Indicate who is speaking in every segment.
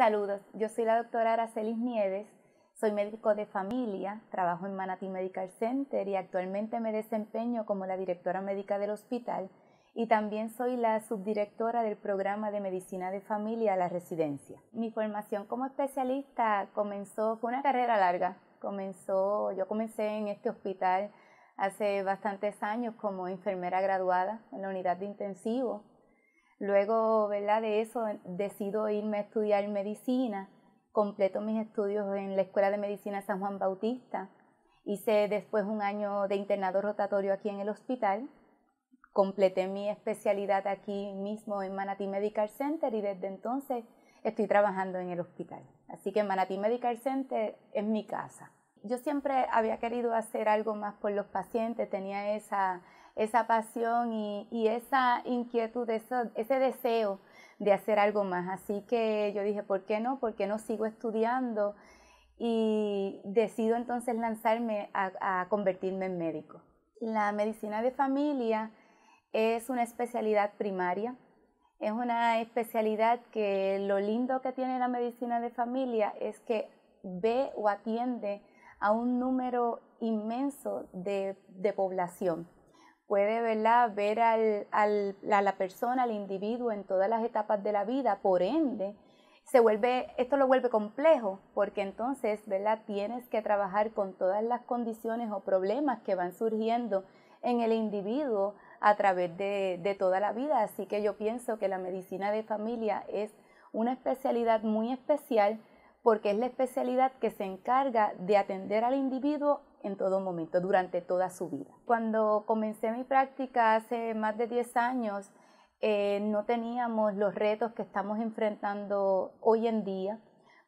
Speaker 1: Saludos, yo soy la doctora Aracelis Nieves, soy médico de familia, trabajo en Manatee Medical Center y actualmente me desempeño como la directora médica del hospital y también soy la subdirectora del programa de medicina de familia a la residencia. Mi formación como especialista comenzó, fue una carrera larga, comenzó, yo comencé en este hospital hace bastantes años como enfermera graduada en la unidad de intensivo Luego, ¿verdad? De eso decido irme a estudiar medicina. Completo mis estudios en la Escuela de Medicina San Juan Bautista. Hice después un año de internado rotatorio aquí en el hospital. Completé mi especialidad aquí mismo en Manatee Medical Center y desde entonces estoy trabajando en el hospital. Así que Manatee Medical Center es mi casa. Yo siempre había querido hacer algo más por los pacientes, tenía esa, esa pasión y, esa inquietud, ese, deseo de hacer algo más. Así que yo dije, ¿por qué no? ¿Por qué no sigo estudiando? Y decido entonces lanzarme a, convertirme en médico. La medicina de familia es una especialidad primaria. Es una especialidad que lo lindo que tiene la medicina de familia es que ve o atiende a un número inmenso de población puede ¿verdad? ver al, a la persona, al individuo en todas las etapas de la vida, por ende, se vuelve, esto lo vuelve complejo, porque entonces ¿verdad? tienes que trabajar con todas las condiciones o problemas que van surgiendo en el individuo a través de, de toda la vida. Así que yo pienso que la medicina de familia es una especialidad muy especial porque es la especialidad que se encarga de atender al individuo en todo momento, durante toda su vida. Cuando comencé mi práctica hace más de 10 años, eh, no teníamos los retos que estamos enfrentando hoy en día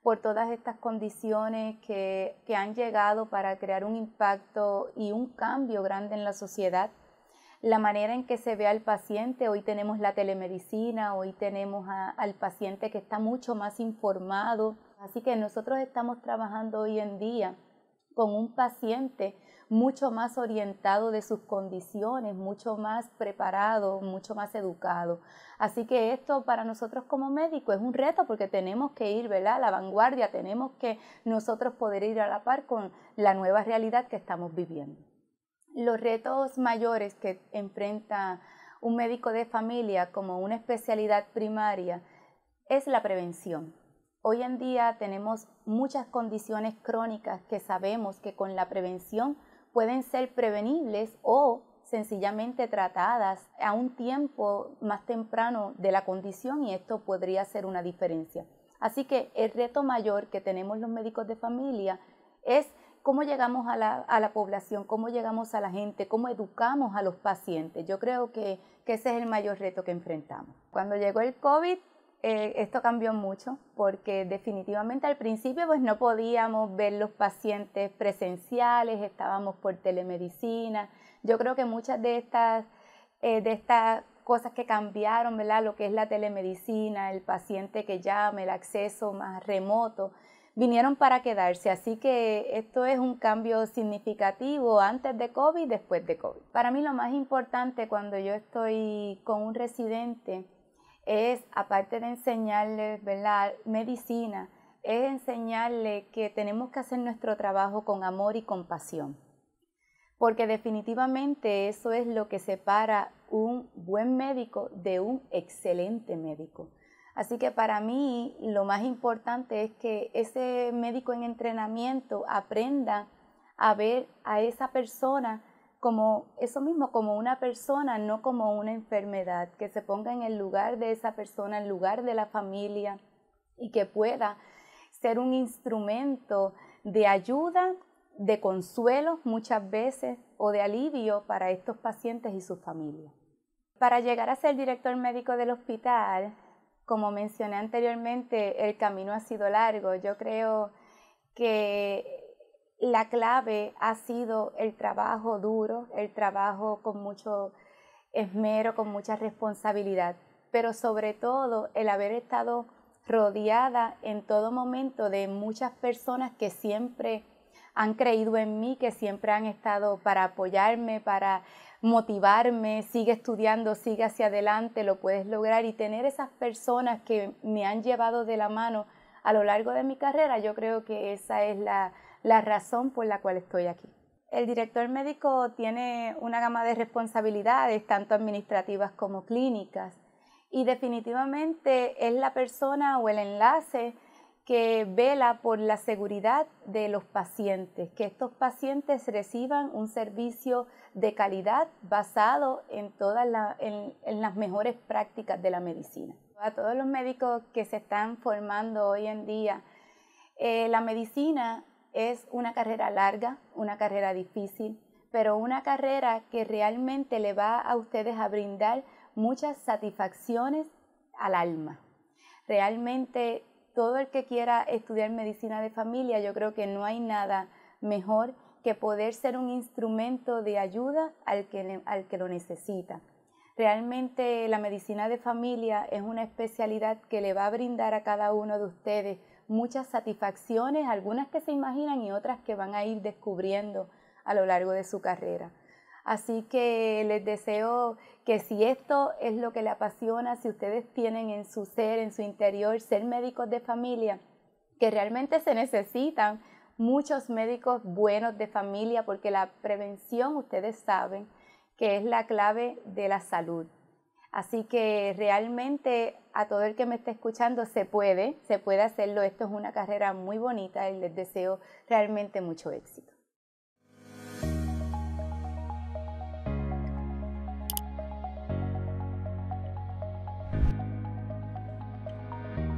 Speaker 1: por todas estas condiciones que, que han llegado para crear un impacto y un cambio grande en la sociedad la manera en que se ve al paciente. Hoy tenemos la telemedicina, hoy tenemos al paciente que está mucho más informado. Así que nosotros estamos trabajando hoy en día con un paciente mucho más orientado de sus condiciones, mucho más preparado, mucho más educado. Así que esto para nosotros como médicos es un reto porque tenemos que ir ¿verdad? a la vanguardia, tenemos que nosotros poder ir a la par con la nueva realidad que estamos viviendo. Los retos mayores que enfrenta un médico de familia como una especialidad primaria es la prevención. Hoy en día tenemos muchas condiciones crónicas que sabemos que con la prevención pueden ser prevenibles o sencillamente tratadas a un tiempo más temprano de la condición y esto podría ser una diferencia. Así que el reto mayor que tenemos los médicos de familia es cómo llegamos a la, población, cómo llegamos a la gente, cómo educamos a los pacientes. Yo creo que, ese es el mayor reto que enfrentamos. Cuando llegó el COVID, eh, esto cambió mucho porque definitivamente al principio pues no podíamos ver los pacientes presenciales, estábamos por telemedicina. Yo creo que muchas de estas, eh, de estas cosas que cambiaron, ¿verdad? Lo que es la telemedicina, el paciente que llama, el acceso más remoto, vinieron para quedarse, así que esto es un cambio significativo antes de COVID, después de COVID. Para mí lo más importante cuando yo estoy con un residente es, aparte de enseñarles ¿verdad? medicina, es enseñarle que tenemos que hacer nuestro trabajo con amor y compasión, porque definitivamente eso es lo que separa un buen médico de un excelente médico. Así que para mí lo más importante es que ese médico en entrenamiento aprenda a ver a esa persona como eso mismo, como una persona, no como una enfermedad, que se ponga en el lugar de esa persona, en lugar de la familia y que pueda ser un instrumento de ayuda, de consuelo muchas veces o de alivio para estos pacientes y sus familias. Para llegar a ser director médico del hospital, como mencioné anteriormente, el camino ha sido largo. Yo creo que la clave ha sido el trabajo duro, el trabajo con mucho esmero, con mucha responsabilidad, pero sobre todo el haber estado rodeada en todo momento de muchas personas que siempre han creído en mí, que siempre han estado para apoyarme, para motivarme, sigue estudiando, sigue hacia adelante, lo puedes lograr y tener esas personas que me han llevado de la mano a lo largo de mi carrera, yo creo que esa es la, la razón por la cual estoy aquí. El director médico tiene una gama de responsabilidades, tanto administrativas como clínicas, y definitivamente es la persona o el enlace que vela por la seguridad de los pacientes, que estos pacientes reciban un servicio de calidad basado en todas las mejores prácticas de la medicina. A todos los médicos que se están formando hoy en día, eh, la medicina es una carrera larga, una carrera difícil, pero una carrera que realmente le va a ustedes a brindar muchas satisfacciones al alma. Realmente todo el que quiera estudiar medicina de familia, yo creo que no hay nada mejor que poder ser un instrumento de ayuda al que, al que lo necesita. Realmente la medicina de familia es una especialidad que le va a brindar a cada uno de ustedes muchas satisfacciones, algunas que se imaginan y otras que van a ir descubriendo a lo largo de su carrera. Así que les deseo que si esto es lo que le apasiona, si ustedes tienen en su ser, en su interior, ser médicos de familia, que realmente se necesitan muchos médicos buenos de familia, porque la prevención, ustedes saben, que es la clave de la salud. Así que realmente a todo el que me esté escuchando se puede, se puede hacerlo. Esto es una carrera muy bonita y les deseo realmente mucho éxito.